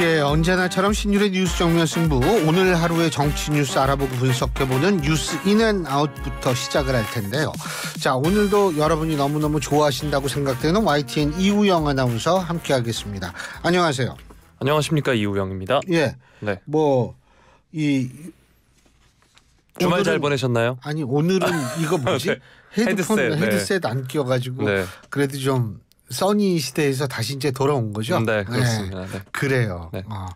예, 언제나처럼 신율의 뉴스 정면 승부. 오늘 하루의 정치 뉴스 알아보고 분석해보는 뉴스 인앤아웃부터 시작을 할 텐데요. 자, 오늘도 여러분이 너무너무 좋아하신다고 생각되는 YTN 이우영 아나운서 함께하겠습니다. 안녕하세요. 안녕하십니까 이우영입니다. 예. 네. 뭐이 주말 오늘은, 잘 보내셨나요? 아니 오늘은 이거 뭐지? 네. 헤드폰 헤드셋, 네. 헤드셋 네. 안 끼워가지고 네. 그래도 좀 써니 시대에서 다시 이제 돌아온 거죠. 음, 네, 네 그렇습니다. 네. 그래요. 네. 어.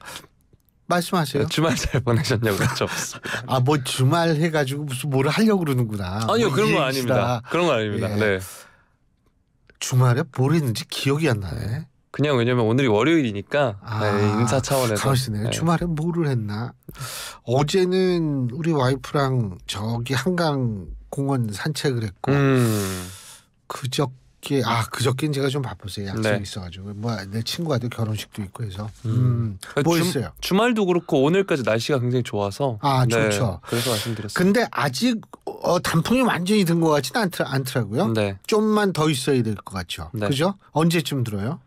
말씀하세요. 주말 잘 보내셨냐고 여쭤봤 아뭐 주말 해가지고 무슨 뭘 하려고 그러는구나. 아니요 뭐 그런 거 아닙니다. 그런 거 아닙니다. 예. 네. 주말에 뭘 했는지 기억이 안 나네. 네. 그냥 왜냐면 오늘이 월요일이니까 아, 네, 인사 차원에서. 그러시네요. 네. 주말에 뭐를 했나? 어제는 우리 와이프랑 저기 한강 공원 산책을 했고 음. 그저 그저께 아 그저께는 제가 좀바쁘세요 약속 네. 있어가지고 뭐 내 친구가도 결혼식도 있고 해서 음. 음. 아, 뭐 주, 있어요 주말도 그렇고 오늘까지 날씨가 굉장히 좋아서 아 네. 좋죠 그래서 말씀드렸어요 근데 아직 어, 단풍이 완전히 든 것 같지는 않더라, 않더라고요 네. 좀만 더 있어야 될 것 같죠 네. 그죠 언제쯤 들어요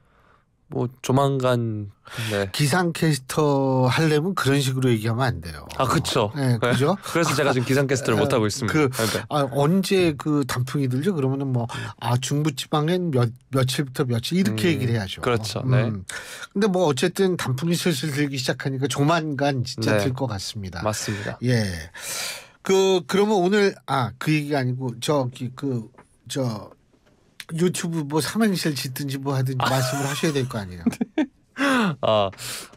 뭐 조만간 네. 기상캐스터 할려면 그런 식으로 얘기하면 안 돼요. 아 그렇죠. 네, 그죠. 네. 그래서 제가 지금 기상캐스터를 아, 못 하고 있습니다. 그, 네, 네. 아, 언제 그 단풍이 들죠? 그러면은 뭐 아 중부지방엔 몇 며칠부터 며칠 이렇게 음, 얘기를 해야죠. 그렇죠. 음. 네. 음. 근데 뭐 어쨌든 단풍이 슬슬 들기 시작하니까 조만간 진짜 네. 들것 같습니다. 맞습니다. 예. 그 그러면 오늘 아 그 얘기가 아니고 저기 그저 유튜브 뭐 삼행시를 짓든지 뭐 하든지 말씀을 하셔야 될 거 아니에요. 아,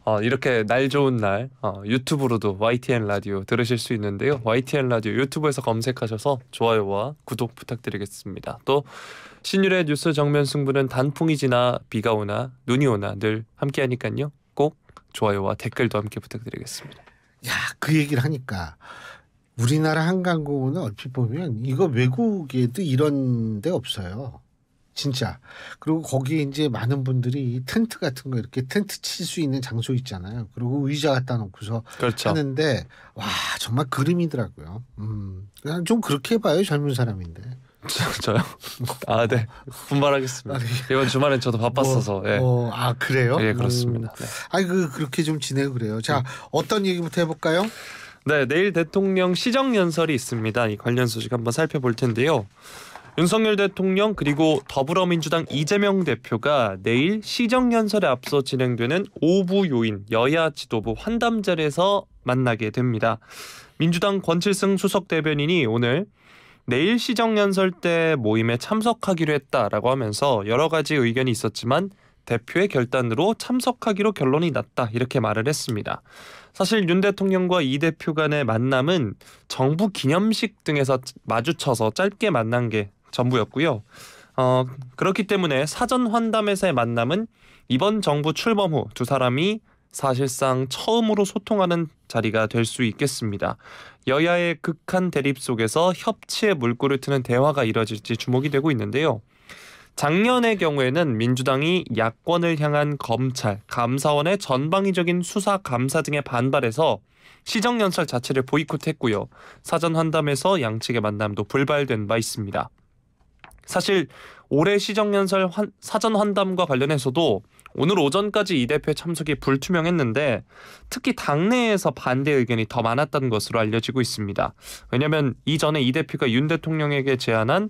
아, 이렇게 날 좋은 날 아, 유튜브로도 YTN 라디오 들으실 수 있는데요. YTN 라디오 유튜브에서 검색하셔서 좋아요와 구독 부탁드리겠습니다. 또신유의 뉴스 정면 승부는 단풍이 지나 비가 오나 눈이 오나 늘 함께하니까요. 꼭 좋아요와 댓글도 함께 부탁드리겠습니다. 야, 그 얘기를 하니까 우리나라 한강공원은 얼핏 보면 이거 외국에도 이런 데 없어요. 진짜. 그리고 거기에 이제 많은 분들이 텐트 같은 거 이렇게 텐트 칠 수 있는 장소 있잖아요. 그리고 의자 갖다 놓고서 그렇죠. 하는데 와 정말 그림이더라고요. 음, 그냥 좀 그렇게 봐요 젊은 사람인데. 저, 요 아, 네. 분발하겠습니다. 이번 주말엔 저도 바빴어서. 뭐, 예. 어, 아, 그래요? 예, 그렇습니다. 음. 네. 아니, 그, 그렇게 좀 지내고 그래요. 자, 음. 어떤 얘기부터 해볼까요? 네, 내일 대통령 시정연설이 있습니다. 이 관련 소식 한번 살펴볼 텐데요. 윤석열 대통령 그리고 더불어민주당 이재명 대표가 내일 시정연설에 앞서 진행되는 5부 요인 여야 지도부 환담 자리에서 만나게 됩니다. 민주당 권칠승 수석 대변인이 오늘 내일 시정연설 때 모임에 참석하기로 했다라고 하면서 여러 가지 의견이 있었지만 대표의 결단으로 참석하기로 결론이 났다 이렇게 말을 했습니다. 사실 윤 대통령과 이 대표 간의 만남은 정부 기념식 등에서 마주쳐서 짧게 만난 게 전부였고요. 어, 그렇기 때문에 사전 환담에서의 만남은 이번 정부 출범 후 두 사람이 사실상 처음으로 소통하는 자리가 될 수 있겠습니다. 여야의 극한 대립 속에서 협치의 물꼬를 트는 대화가 이뤄질지 주목이 되고 있는데요. 작년의 경우에는 민주당이 야권을 향한 검찰, 감사원의 전방위적인 수사 감사 등에 반발해서 시정연설 자체를 보이콧했고요. 사전 환담에서 양측의 만남도 불발된 바 있습니다. 사실 올해 시정연설 사전 환담과 관련해서도 오늘 오전까지 이 대표의 참석이 불투명했는데 특히 당내에서 반대 의견이 더 많았다는 것으로 알려지고 있습니다. 왜냐하면 이전에 이 대표가 윤 대통령에게 제안한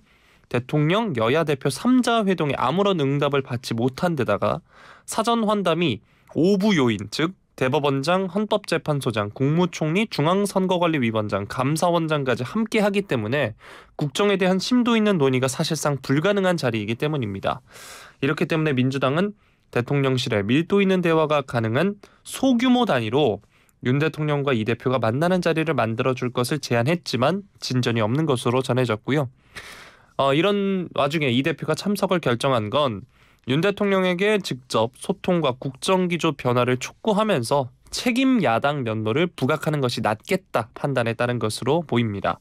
대통령 여야 대표 3자 회동에 아무런 응답을 받지 못한 데다가 사전 환담이 오부 요인 즉 대법원장, 헌법재판소장, 국무총리, 중앙선거관리위원장, 감사원장까지 함께 하기 때문에 국정에 대한 심도 있는 논의가 사실상 불가능한 자리이기 때문입니다. 이렇기 때문에 민주당은 대통령실에 밀도 있는 대화가 가능한 소규모 단위로 윤 대통령과 이 대표가 만나는 자리를 만들어 줄 것을 제안했지만 진전이 없는 것으로 전해졌고요. 어, 이런 와중에 이 대표가 참석을 결정한 건윤 대통령에게 직접 소통과 국정기조 변화를 촉구하면서 책임 야당 면모를 부각하는 것이 낫겠다 판단에 따른 것으로 보입니다.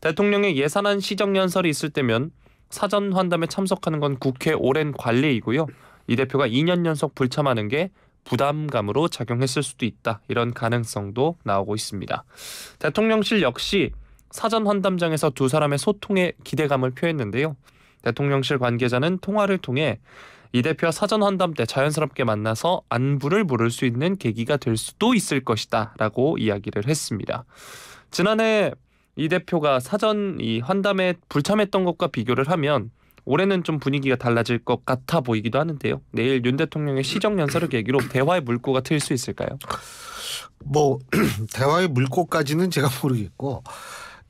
대통령의 예산안 시정연설이 있을 때면 사전 환담에 참석하는 건 국회 오랜 관례이고요. 이 대표가 2년 연속 불참하는 게 부담감으로 작용했을 수도 있다. 이런 가능성도 나오고 있습니다. 대통령실 역시 사전 환담장에서 두 사람의 소통에 기대감을 표했는데요. 대통령실 관계자는 통화를 통해 이 대표와 사전 환담 때 자연스럽게 만나서 안부를 물을 수 있는 계기가 될 수도 있을 것이다 라고 이야기를 했습니다. 지난해 이 대표가 사전 이 환담에 불참했던 것과 비교를 하면 올해는 좀 분위기가 달라질 것 같아 보이기도 하는데요. 내일 윤 대통령의 시정 연설을 계기로 대화의 물꼬가 트일 수 있을까요? 뭐 대화의 물꼬까지는 제가 모르겠고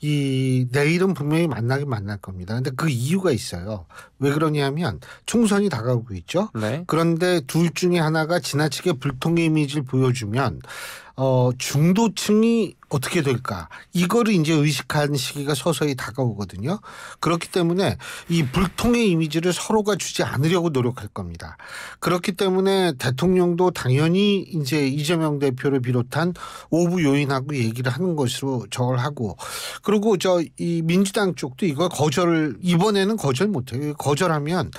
이 내일은 분명히 만나긴 만날 겁니다. 근데 그 이유가 있어요. 왜 그러냐면 총선이 다가오고 있죠. 네. 그런데 둘 중에 하나가 지나치게 불통의 이미지를 보여주면 어 중도층이 어떻게 될까 이거를 이제 의식한 시기가 서서히 다가오거든요. 그렇기 때문에 이 불통의 이미지를 서로가 주지 않으려고 노력할 겁니다. 그렇기 때문에 대통령도 당연히 이제 이재명 대표를 비롯한 오부 요인하고 얘기를 하는 것으로 저걸 하고 그리고 저 이 민주당 쪽도 이걸 거절을 이번에는 거절 못해요. 거절하면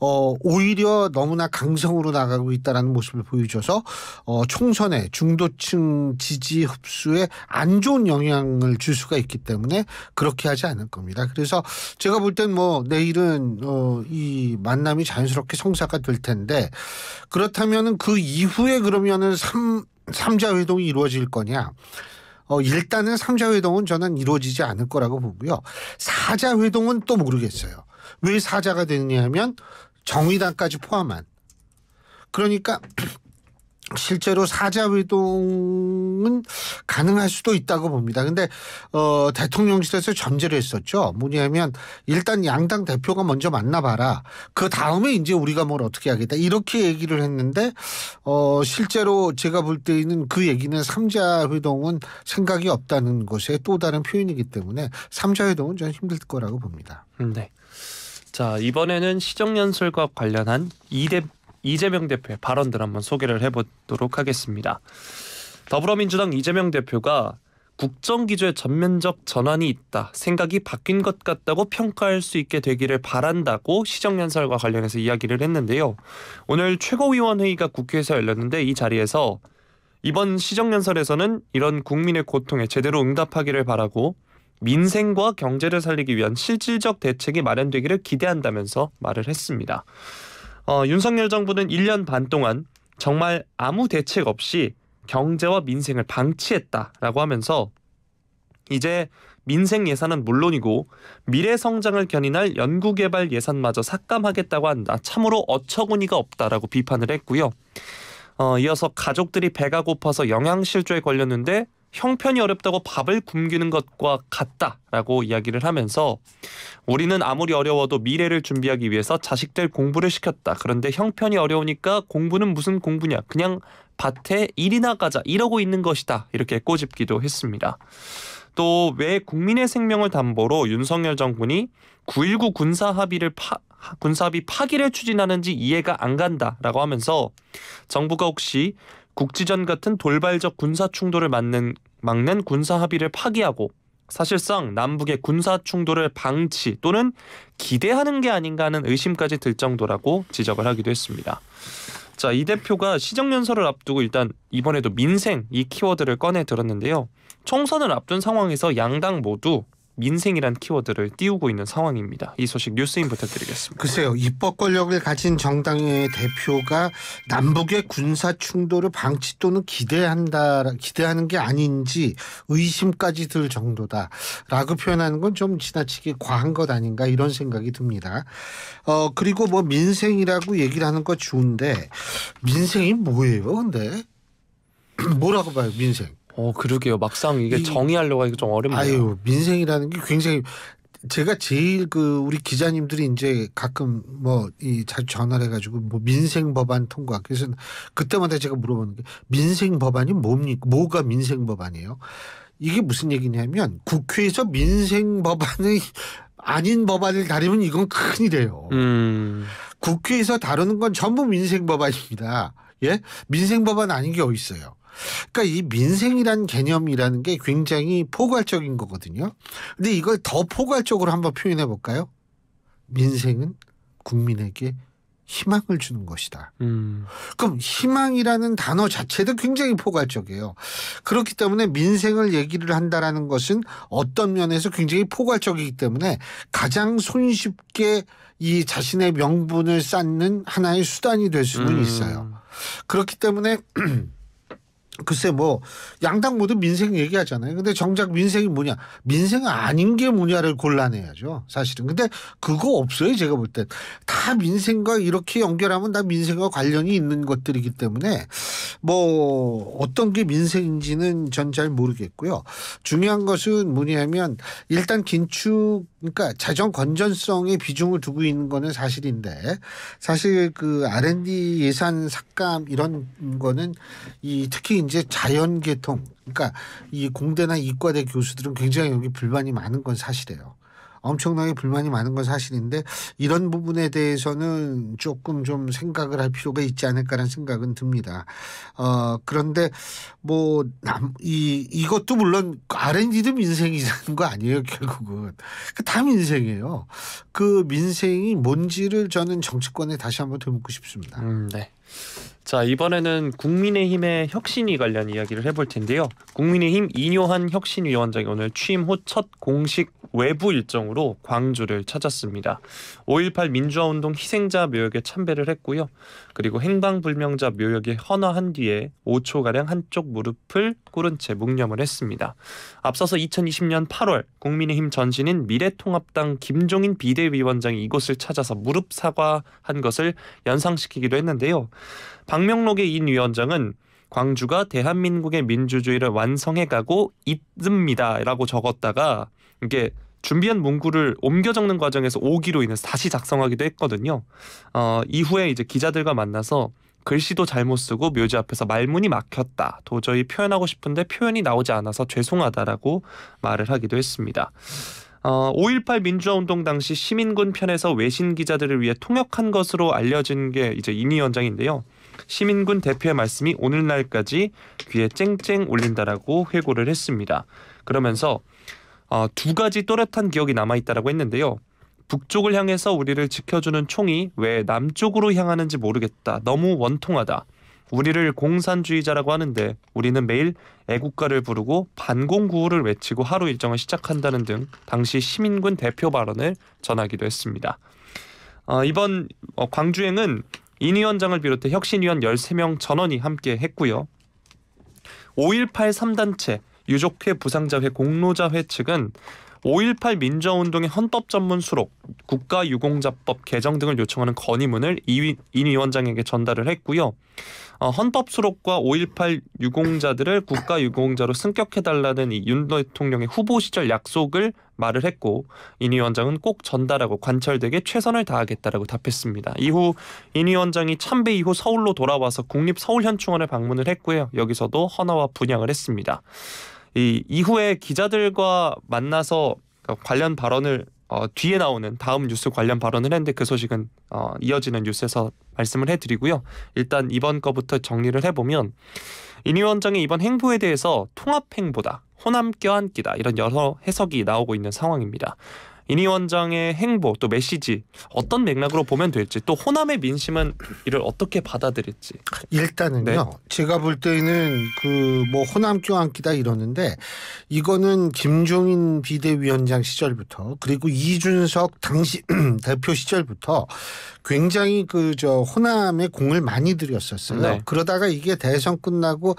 어 오히려 너무나 강성으로 나가고 있다라는 모습을 보여줘서 어 총선에 중도층 지지 흡수에 안 좋은 영향을 줄 수가 있기 때문에 그렇게 하지 않을 겁니다. 그래서 제가 볼땐뭐 내일은 어, 이 만남이 자연스럽게 성사가 될 텐데 그렇다면은 그 이후에 그러면은 삼, 삼자 회동이 이루어질 거냐? 어, 일단은 삼자 회동은 저는 이루어지지 않을 거라고 보고요. 사자 회동은 또 모르겠어요. 왜 사자가 되느냐 하면 정의당까지 포함한 그러니까 실제로 사자회동은 가능할 수도 있다고 봅니다. 근데 어, 대통령실에서 전제를 했었죠. 뭐냐면 일단 양당 대표가 먼저 만나봐라. 그 다음에 이제 우리가 뭘 어떻게 하겠다 이렇게 얘기를 했는데 어, 실제로 제가 볼 때는 그 얘기는 삼자회동은 생각이 없다는 것의 또 다른 표현이기 때문에 삼자회동은 저는 힘들 거라고 봅니다. 음, 네. 자 이번에는 시정연설과 관련한 이대 이재명 대표의 발언들 한번 소개를 해보도록 하겠습니다. 더불어민주당 이재명 대표가 국정기조의 전면적 전환이 있다. 생각이 바뀐 것 같다고 평가할 수 있게 되기를 바란다고 시정연설과 관련해서 이야기를 했는데요. 오늘 최고위원회의가 국회에서 열렸는데 이 자리에서 이번 시정연설에서는 이런 국민의 고통에 제대로 응답하기를 바라고 민생과 경제를 살리기 위한 실질적 대책이 마련되기를 기대한다면서 말을 했습니다. 어, 윤석열 정부는 1년 반 동안 정말 아무 대책 없이 경제와 민생을 방치했다라고 하면서 이제 민생 예산은 물론이고 미래 성장을 견인할 연구개발 예산마저 삭감하겠다고 한다. 참으로 어처구니가 없다라고 비판을 했고요. 어, 이어서 가족들이 배가 고파서 영양실조에 걸렸는데 형편이 어렵다고 밥을 굶기는 것과 같다라고 이야기를 하면서 우리는 아무리 어려워도 미래를 준비하기 위해서 자식들 공부를 시켰다. 그런데 형편이 어려우니까 공부는 무슨 공부냐. 그냥 밭에 일이나 가자. 이러고 있는 것이다. 이렇게 꼬집기도 했습니다. 또 왜 국민의 생명을 담보로 윤석열 정군이9.19 군사 합의를 파, 군사비 파기를 추진하는지 이해가 안 간다라고 하면서 정부가 혹시 국지전 같은 돌발적 군사 충돌을 막는, 막는 군사 합의를 파기하고 사실상 남북의 군사 충돌을 방치 또는 기대하는 게 아닌가 하는 의심까지 들 정도라고 지적을 하기도 했습니다. 자, 이 대표가 시정연설을 앞두고 일단 이번에도 민생 이 키워드를 꺼내 들었는데요. 총선을 앞둔 상황에서 양당 모두 민생이란 키워드를 띄우고 있는 상황입니다. 이 소식 뉴스인 부탁드리겠습니다. 글쎄요. 입법 권력을 가진 정당의 대표가 남북의 군사 충돌을 방치 또는 기대한다 기대하는 게 아닌지 의심까지 들 정도다라고 표현하는 건 좀 지나치게 과한 것 아닌가 이런 생각이 듭니다. 어 그리고 뭐 민생이라고 얘기를 하는 거 좋은데 민생이 뭐예요? 근데 뭐라고 봐요 민생? 어 그러게요. 막상 이게 이, 정의하려고 하니까 좀 어렵네요. 아유 민생이라는 게 굉장히 제가 제일 그 우리 기자님들이 이제 가끔 뭐이 자주 전화를 해가지고 뭐 민생 법안 통과 그래서 그때마다 제가 물어보는 게 민생 법안이 뭡니까 뭐가 민생 법안이에요? 이게 무슨 얘기냐면 국회에서 민생 법안이 아닌 법안을 다루면 이건 큰일이에요. 음. 국회에서 다루는 건 전부 민생 법안입니다. 예? 민생 법안 아닌 게 어디 있어요? 그러니까 이 민생이란 개념이라는 게 굉장히 포괄적인 거거든요. 근데 이걸 더 포괄적으로 한번 표현해 볼까요? 민생은 국민에게 희망을 주는 것이다. 음. 그럼 희망이라는 단어 자체도 굉장히 포괄적이에요. 그렇기 때문에 민생을 얘기를 한다라는 것은 어떤 면에서 굉장히 포괄적이기 때문에 가장 손쉽게 이 자신의 명분을 쌓는 하나의 수단이 될 수는 음. 있어요. 그렇기 때문에 글쎄 뭐 양당 모두 민생 얘기하잖아요. 근데 정작 민생이 뭐냐? 민생 아닌 게 뭐냐를 골라내야죠. 사실은. 근데 그거 없어요. 제가 볼 땐. 다 민생과 이렇게 연결하면 다 민생과 관련이 있는 것들이기 때문에 뭐 어떤 게 민생인지는 전 잘 모르겠고요. 중요한 것은 뭐냐면 일단 긴축 그러니까 자정 건전성에 비중을 두고 있는 거는 사실인데 사실 그 R&D 예산 삭감 이런 거는 이 특히 이제 자연 계통 그러니까 이 공대나 이과대 교수들은 굉장히 여기 불만이 많은 건 사실이에요. 엄청나게 불만이 많은 건 사실인데 이런 부분에 대해서는 조금 좀 생각을 할 필요가 있지 않을까라는 생각은 듭니다. 어, 그런데 뭐남이 이것도 물론 R&D도 민생이라는 거 아니에요 결국은 그 다 민생이에요. 그 민생이 뭔지를 저는 정치권에 다시 한번 되묻고 싶습니다. 음, 네. 자 이번에는 국민의힘의 혁신위 관련 이야기를 해볼 텐데요. 국민의힘 이뇨한 혁신위원장이 오늘 취임 후 첫 공식 외부 일정으로 광주를 찾았습니다. 5.18 민주화운동 희생자 묘역에 참배를 했고요. 그리고 행방불명자 묘역에 헌화한 뒤에 5초가량 한쪽 무릎을 꿇은 채 묵념을 했습니다. 앞서서 2020년 8월 국민의힘 전신인 미래통합당 김종인 비대위원장이 이곳을 찾아서 무릎 사과한 것을 연상시키기도 했는데요. 박명록의 인 위원장은 광주가 대한민국의 민주주의를 완성해가고 있습니다라고 적었다가 이게 준비한 문구를 옮겨 적는 과정에서 오기로 인해서 다시 작성하기도 했거든요. 어, 이후에 이제 기자들과 만나서 글씨도 잘못 쓰고 묘지 앞에서 말문이 막혔다. 도저히 표현하고 싶은데 표현이 나오지 않아서 죄송하다라고 말을 하기도 했습니다. 어, 5.18 민주화운동 당시 시민군 편에서 외신 기자들을 위해 통역한 것으로 알려진 게 이제 임 위원장인데요. 시민군 대표의 말씀이 오늘날까지 귀에 쨍쨍 울린다라고 회고를 했습니다. 그러면서 어, 두 가지 또렷한 기억이 남아있다라고 했는데요. 북쪽을 향해서 우리를 지켜주는 총이 왜 남쪽으로 향하는지 모르겠다. 너무 원통하다. 우리를 공산주의자라고 하는데 우리는 매일 애국가를 부르고 반공구호를 외치고 하루 일정을 시작한다는 등 당시 시민군 대표 발언을 전하기도 했습니다. 어, 이번 어, 광주행은 인 위원장을 비롯해 혁신위원 13명 전원이 함께 했고요. 5.18 3단체 유족회 부상자회 공로자회 측은 5.18 민주화운동의 헌법 전문 수록, 국가유공자법 개정 등을 요청하는 건의문을 이, 임 위원장에게 전달을 했고요. 어, 헌법 수록과 5.18 유공자들을 국가유공자로 승격해달라는 이윤 대통령의 후보 시절 약속을 말을 했고 인 위원장은 꼭 전달하고 관철되게 최선을 다하겠다라고 답했습니다. 이후 인 위원장이 참배 이후 서울로 돌아와서 국립서울현충원을 방문을 했고요. 여기서도 헌화와 분양을 했습니다. 이 이후에 기자들과 만나서 관련 발언을 어, 뒤에 나오는 다음 뉴스 관련 발언을 했는데 그 소식은 어, 이어지는 뉴스에서 말씀을 해드리고요. 일단 이번 거부터 정리를 해보면 이 위원장의 이번 행보에 대해서 통합행보다 호남 껴안기다 이런 여러 해석이 나오고 있는 상황입니다. 이니 원장의 행보 또 메시지 어떤 맥락으로 보면 될지 또 호남의 민심은 이를 어떻게 받아들일지 일단은요 네. 제가 볼 때는 그 뭐 호남 교환기다 이러는데 이거는 김종인 비대위원장 시절부터 그리고 이준석 당시 대표 시절부터 굉장히 그 저 호남에 공을 많이 들였었어요. 네. 그러다가 이게 대선 끝나고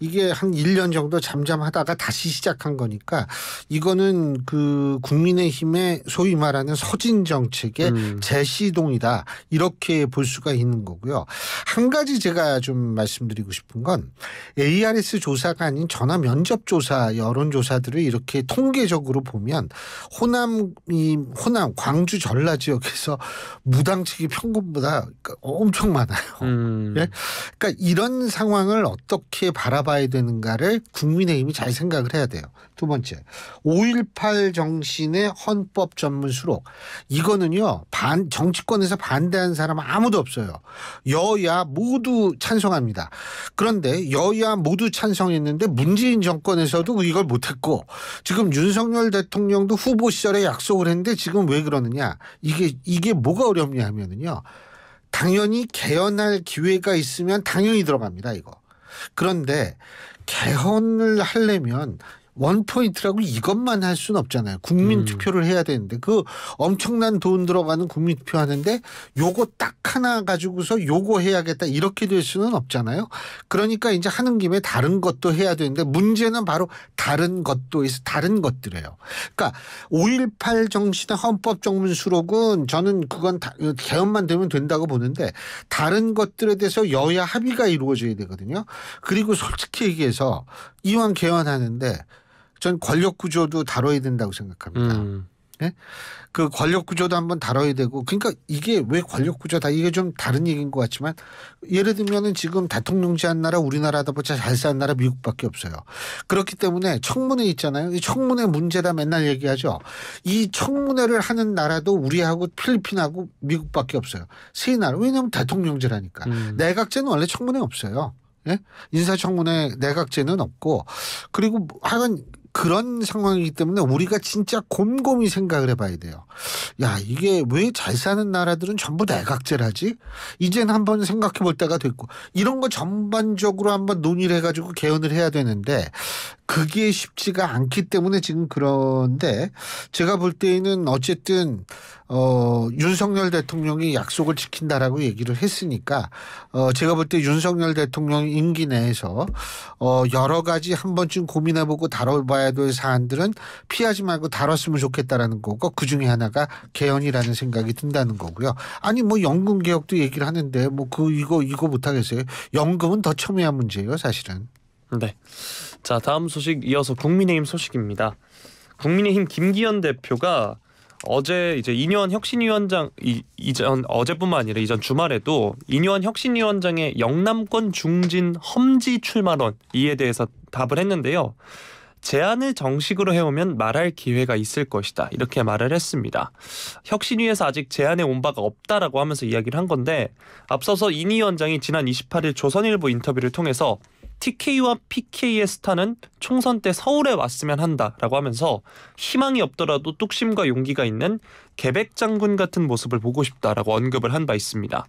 이게 한 1년 정도 잠잠하다가 다시 시작한 거니까 이거는 그 국민의힘의 소위 말하는 서진 정책의 음. 재시동이다. 이렇게 볼 수가 있는 거고요. 한 가지 제가 좀 말씀드리고 싶은 건 ARS 조사가 아닌 전화 면접 조사 여론 조사들을 이렇게 통계적으로 보면 호남이 호남 광주 전라 지역에서 무당측이 평균보다 그러니까 엄청 많아요. 음. 예? 그러니까 이런 상황을 어떻게 바라봐야 되는가를 국민의힘이 잘 생각을 해야 돼요. 두 번째, 5.18 정신의 헌법 전문 수록. 이거는요, 반, 정치권에서 반대한 사람 아무도 없어요. 여야 모두 찬성합니다. 그런데 여야 모두 찬성했는데 문재인 정권에서도 이걸 못했고 지금 윤석열 대통령도 후보 시절에 약속을 했는데 지금 왜 그러느냐. 이게, 이게 뭐가 어렵냐 하면은 들면요 당연히 개헌할 기회가 있으면 당연히 들어갑니다, 이거. 그런데 개헌을 하려면 원포인트라고 이것만 할 수는 없잖아요. 국민 음. 투표를 음. 해야 되는데 그 엄청난 돈 들어가는 국민 투표 하는데 요거 딱 하나 가지고서 요거 해야겠다 이렇게 될 수는 없잖아요. 그러니까 이제 하는 김에 다른 것도 해야 되는데 문제는 바로 다른 것도 있어 다른 것들이에요. 그러니까 5.18 정신의 헌법 정문 수록은 저는 그건 다, 개헌만 되면 된다고 보는데 다른 것들에 대해서 여야 합의가 이루어져야 되거든요. 그리고 솔직히 얘기해서 이왕 개헌하는데 전 권력 구조도 다뤄야 된다고 생각합니다. 음. 네? 그 권력 구조도 한번 다뤄야 되고 그러니까 이게 왜 권력 구조다 이게 좀 다른 얘기인 것 같지만 예를 들면은 지금 대통령제 한 나라 우리나라다 보자 뭐 잘 사는 나라 미국밖에 없어요 그렇기 때문에 청문회 있잖아요 이 청문회 문제다 맨날 얘기하죠 이 청문회를 하는 나라도 우리하고 필리핀하고 미국밖에 없어요 세 나라 왜냐하면 대통령제라니까 음. 내각제는 원래 청문회 없어요 예? 인사청문회 내각제는 없고 그리고 뭐 하여간 그런 상황이기 때문에 우리가 진짜 곰곰이 생각을 해봐야 돼요. 야 이게 왜 잘 사는 나라들은 전부 내각제라지? 이젠 한번 생각해 볼 때가 됐고 이런 거 전반적으로 한번 논의를 해가지고 개헌을 해야 되는데 그게 쉽지가 않기 때문에 지금 그런데 제가 볼 때에는 어쨌든 어 윤석열 대통령이 약속을 지킨다라고 얘기를 했으니까 어 제가 볼 때 윤석열 대통령 임기 내에서 어 여러 가지 한 번쯤 고민해보고 다뤄봐야 다봐야될 사안들은 피하지 말고 다뤘으면 좋겠다라는 거고 그 중에 하나가 개헌이라는 생각이 든다는 거고요. 아니 뭐 연금 개혁도 얘기를 하는데 뭐 그 이거 이거 못 하겠어요. 연금은 더 첨예한 문제예요, 사실은. 네. 자 다음 소식 이어서 국민의힘 소식입니다. 국민의힘 김기현 대표가 어제 이제 이년 혁신위원장 이, 이전 어제뿐만 아니라 이전 주말에도 이년 혁신위원장의 영남권 중진 험지 출마론 이에 대해서 답을 했는데요. 제안을 정식으로 해오면 말할 기회가 있을 것이다. 이렇게 말을 했습니다. 혁신위에서 아직 제안에 온 바가 없다라고 하면서 이야기를 한 건데 앞서서 이니 위원장이 지난 28일 조선일보 인터뷰를 통해서 TK와 PK의 스타는 총선 때 서울에 왔으면 한다라고 하면서 희망이 없더라도 뚝심과 용기가 있는 개백 장군 같은 모습을 보고 싶다라고 언급을 한 바 있습니다.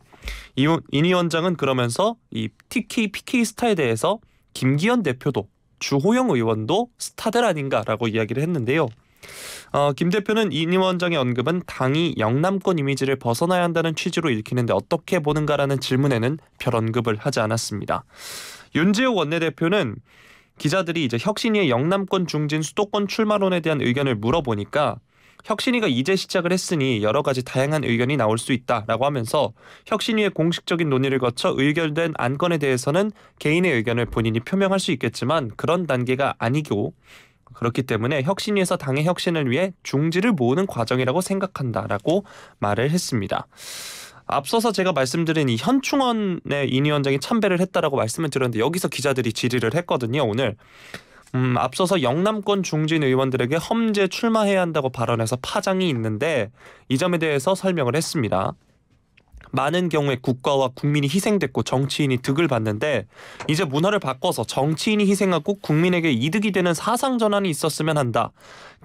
이, 니 위원장은 그러면서 이 TK, PK 스타에 대해서 김기현 대표도 주호영 의원도 스타들 아닌가라고 이야기를 했는데요. 어, 김 대표는 이 위원장의 언급은 당이 영남권 이미지를 벗어나야 한다는 취지로 읽히는데 어떻게 보는가라는 질문에는 별 언급을 하지 않았습니다. 윤재호 원내대표는 기자들이 이제 혁신위의 영남권 중진 수도권 출마론에 대한 의견을 물어보니까 혁신위가 이제 시작을 했으니 여러 가지 다양한 의견이 나올 수 있다라고 하면서 혁신위의 공식적인 논의를 거쳐 의결된 안건에 대해서는 개인의 의견을 본인이 표명할 수 있겠지만 그런 단계가 아니고 그렇기 때문에 혁신위에서 당의 혁신을 위해 중지를 모으는 과정이라고 생각한다라고 말을 했습니다. 앞서서 제가 말씀드린 이 현충원의 인 위원장이 참배를 했다라고 말씀을 드렸는데 여기서 기자들이 질의를 했거든요 오늘 음, 앞서서 영남권 중진 의원들에게 험제 출마해야 한다고 발언해서 파장이 있는데 이 점에 대해서 설명을 했습니다. 많은 경우에 국가와 국민이 희생됐고 정치인이 득을 봤는데 이제 문화를 바꿔서 정치인이 희생하고 국민에게 이득이 되는 사상 전환이 있었으면 한다.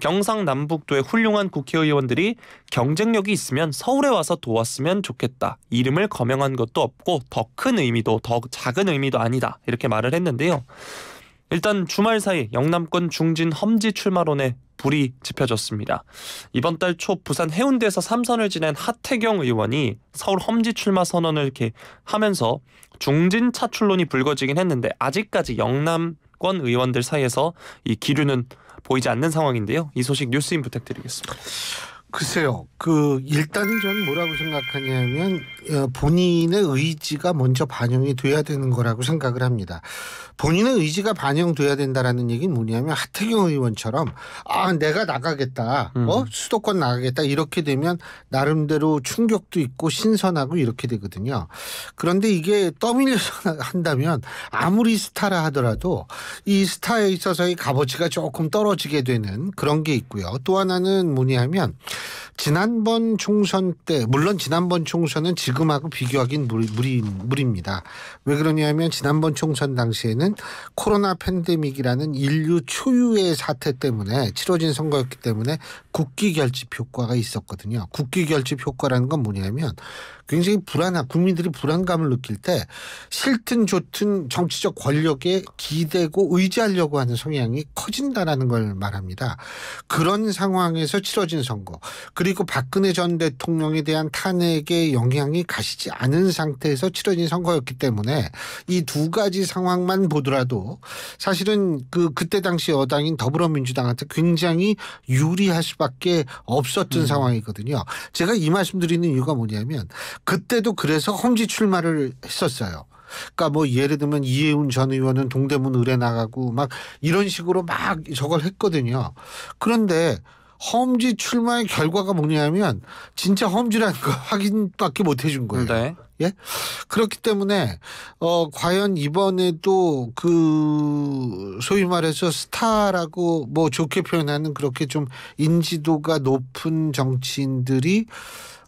경상남북도의 훌륭한 국회의원들이 경쟁력이 있으면 서울에 와서 도왔으면 좋겠다. 이름을 거명한 것도 없고 더 큰 의미도 더 작은 의미도 아니다. 이렇게 말을 했는데요. 일단 주말 사이 영남권 중진 험지 출마론에 불이 지펴졌습니다. 이번 달 초 부산 해운대에서 삼선을 지낸 하태경 의원이 서울 험지 출마 선언을 이렇게 하면서 중진 차출론이 불거지긴 했는데 아직까지 영남권 의원들 사이에서 이 기류는 보이지 않는 상황인데요. 이 소식 뉴스인 부탁드리겠습니다. 글쎄요. 그일단 저는 뭐라고 생각하냐면 어, 본인의 의지가 먼저 반영이 돼야 되는 거라고 생각을 합니다. 본인의 의지가 반영돼야 된다라는 얘기는 뭐냐면 하태경 의원처럼 아 내가 나가겠다, 어 음. 수도권 나가겠다 이렇게 되면 나름대로 충격도 있고 신선하고 이렇게 되거든요. 그런데 이게 떠밀려서 한다면 아무리 스타라 하더라도 이 스타에 있어서의 값어치가 조금 떨어지게 되는 그런 게 있고요. 또 하나는 뭐냐면 지난번 총선 때 물론 지난번 총선은 지금 지금하고 비교하긴 무리, 무리, 입니다왜 그러냐면 지난번 총선 당시에는 코로나 팬데믹이라는 인류 초유의 사태 때문에 치러진 선거였기 때문에 국기 결집 효과가 있었거든요. 국기 결집 효과라는 건 뭐냐면 굉장히 불안한 국민들이 불안감을 느낄 때 싫든 좋든 정치적 권력에 기대고 의지하려고 하는 성향이 커진다라는 걸 말합니다. 그런 상황에서 치러진 선거 그리고 박근혜 전 대통령에 대한 탄핵의 영향이 가시지 않은 상태에서 치러진 선거였기 때문에 이 두 가지 상황만 보더라도 사실은 그 그때 당시 여당인 더불어민주당한테 굉장히 유리할 수밖에 없었던 음. 상황이거든요. 제가 이 말씀드리는 이유가 뭐냐면 그때도 그래서 험지 출마를 했었어요. 그러니까 뭐 예를 들면 이해운 전 의원은 동대문 의뢰 나가고 막 이런 식으로 막 저걸 했거든요. 그런데 험지 출마의 결과가 뭐냐면 진짜 험지라는 거 확인밖에 못 해준 거예요. 네. 예? 그렇기 때문에 어 과연 이번에도 그 소위 말해서 스타라고 뭐 좋게 표현하는 그렇게 좀 인지도가 높은 정치인들이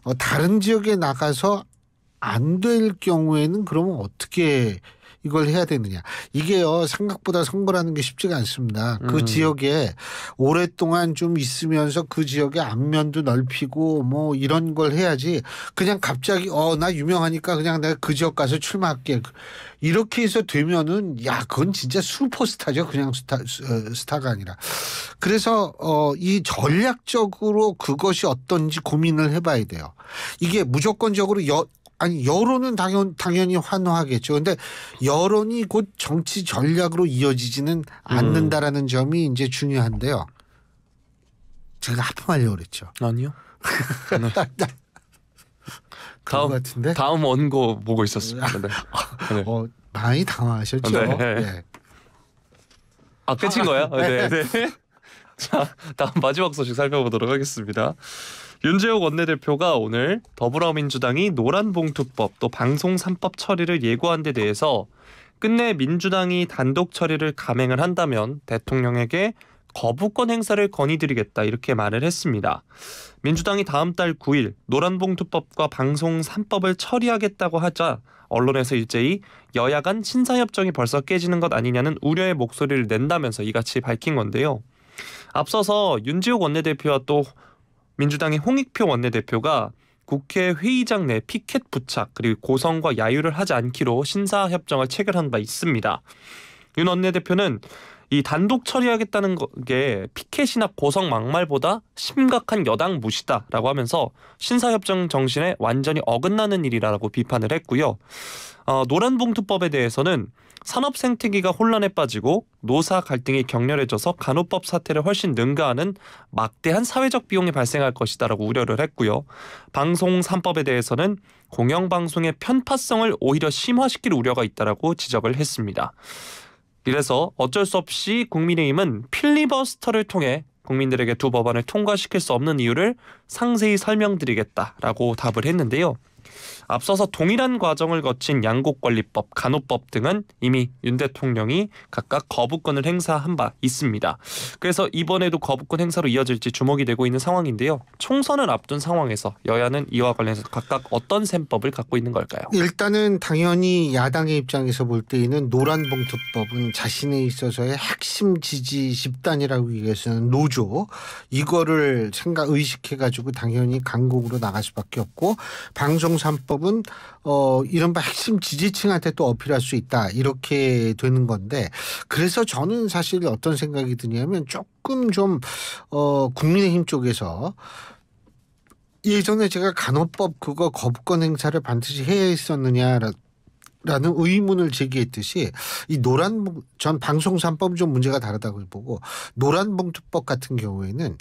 어, 다른 지역에 나가서 안 될 경우에는 그러면 어떻게 이걸 해야 되느냐. 이게요, 생각보다 선거라는 게 쉽지가 않습니다. 그 음. 지역에 오랫동안 좀 있으면서 그 지역의 안면도 넓히고 뭐 이런 걸 해야지 그냥 갑자기 어, 나 유명하니까 그냥 내가 그 지역 가서 출마할게. 이렇게 해서 되면은 야, 그건 진짜 슈퍼스타죠. 그냥 스타, 어, 스타가 아니라. 그래서 어, 이 전략적으로 그것이 어떤지 고민을 해봐야 돼요. 이게 무조건적으로 여, 아니 여론은 당연 당연히 환호하겠죠. 근데 여론이 곧 정치 전략으로 이어지지는 음. 않는다라는 음. 점이 이제 중요한데요. 제가 하품하려고 그랬죠. 아니요. 네. 다음 같은데 다음 원고 보고 있었습니다. 네. 네. 어, 많이 당황하셨죠. 네. 네. 아 끝인 거야? 네. 네. 네. 자 다음 마지막 소식 살펴보도록 하겠습니다. 윤재욱 원내대표가 오늘 더불어민주당이 노란봉투법 또 방송 3법 처리를 예고한 데 대해서 끝내 민주당이 단독 처리를 감행을 한다면 대통령에게 거부권 행사를 건의드리겠다 이렇게 말을 했습니다. 민주당이 다음 달 9일 노란봉투법과 방송 3법을 처리하겠다고 하자 언론에서 일제히 여야 간 신사협정이 벌써 깨지는 것 아니냐는 우려의 목소리를 낸다면서 이같이 밝힌 건데요. 앞서서 윤지욱 원내대표와 또 민주당의 홍익표 원내대표가 국회 회의장 내 피켓 부착 그리고 고성과 야유를 하지 않기로 신사협정을 체결한 바 있습니다. 윤 원내대표는 이 단독 처리하겠다는 게 피켓이나 고성 막말보다 심각한 여당 무시다라고 하면서 신사협정 정신에 완전히 어긋나는 일이라고 비판을 했고요. 어, 노란봉투법에 대해서는 산업 생태계가 혼란에 빠지고 노사 갈등이 격렬해져서 간호법 사태를 훨씬 능가하는 막대한 사회적 비용이 발생할 것이다라고 우려를 했고요. 방송 3법에 대해서는 공영방송의 편파성을 오히려 심화시킬 우려가 있다라고 지적을 했습니다. 이래서 어쩔 수 없이 국민의힘은 필리버스터를 통해 국민들에게 두 법안을 통과시킬 수 없는 이유를 상세히 설명드리겠다라고 답을 했는데요. 앞서서 동일한 과정을 거친 양곡관리법, 간호법 등은 이미 윤 대통령이 각각 거부권을 행사한 바 있습니다. 그래서 이번에도 거부권 행사로 이어질지 주목이 되고 있는 상황인데요. 총선을 앞둔 상황에서 여야는 이와 관련해서 각각 어떤 셈법을 갖고 있는 걸까요? 일단은 당연히 야당의 입장에서 볼 때에는 노란봉투법은 자신에 있어서의 핵심 지지 집단이라고 얘기해서는 노조 이거를 생각 의식해가지고 당연히 강국으로 나갈 수밖에 없고 방송 안정 3법은 어 이른바 핵심 지지층한테 또 어필할 수 있다 이렇게 되는 건데 그래서 저는 사실 어떤 생각이 드냐면 조금 좀어 국민의힘 쪽에서 예전에 제가 간호법 그거 거부권 행사를 반드시 해야 했었느냐 라는 의문을 제기했듯이 이 노란 전 방송산법 은좀 문제가 다르다고 보고 노란봉투법 같은 경우에는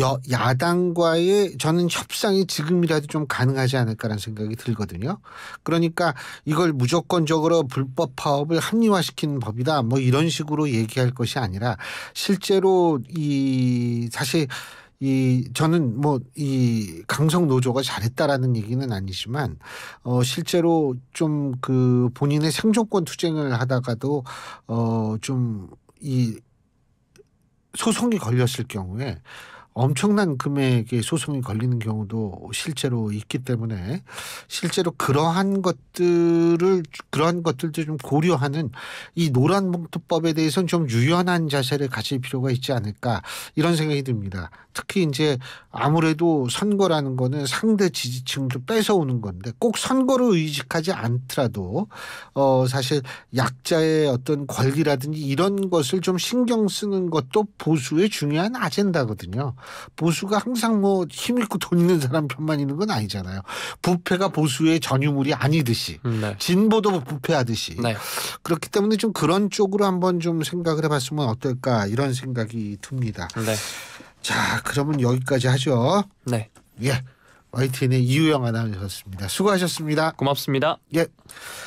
여 야당과의 저는 협상이 지금이라도 좀 가능하지 않을까라는 생각이 들거든요. 그러니까 이걸 무조건적으로 불법 파업을 합리화시키는 법이다 뭐 이런 식으로 얘기할 것이 아니라 실제로 이 사실 이 저는 뭐 이 강성 노조가 잘했다라는 얘기는 아니지만 어 실제로 좀 그 본인의 생존권 투쟁을 하다가도 어 좀 이 소송이 걸렸을 경우에 엄청난 금액의 소송이 걸리는 경우도 실제로 있기 때문에 실제로 그러한 것들을 그러한 것들도 좀 고려하는 이 노란봉투법에 대해서는 좀 유연한 자세를 가질 필요가 있지 않을까 이런 생각이 듭니다. 특히 이제 아무래도 선거라는 거는 상대 지지층도 뺏어오는 건데 꼭 선거로 의식하지 않더라도 어 사실 약자의 어떤 권리라든지 이런 것을 좀 신경 쓰는 것도 보수의 중요한 아젠다거든요. 보수가 항상 뭐 힘있고 돈 있는 사람 편만 있는 건 아니잖아요. 부패가 보수의 전유물이 아니듯이 네. 진보도 부패하듯이 네. 그렇기 때문에 좀 그런 쪽으로 한번 좀 생각을 해봤으면 어떨까 이런 생각이 듭니다. 네. 자 그러면 여기까지 하죠. 네. 예. YTN의 이유영 아나운서였습니다. 수고하셨습니다. 고맙습니다. 예.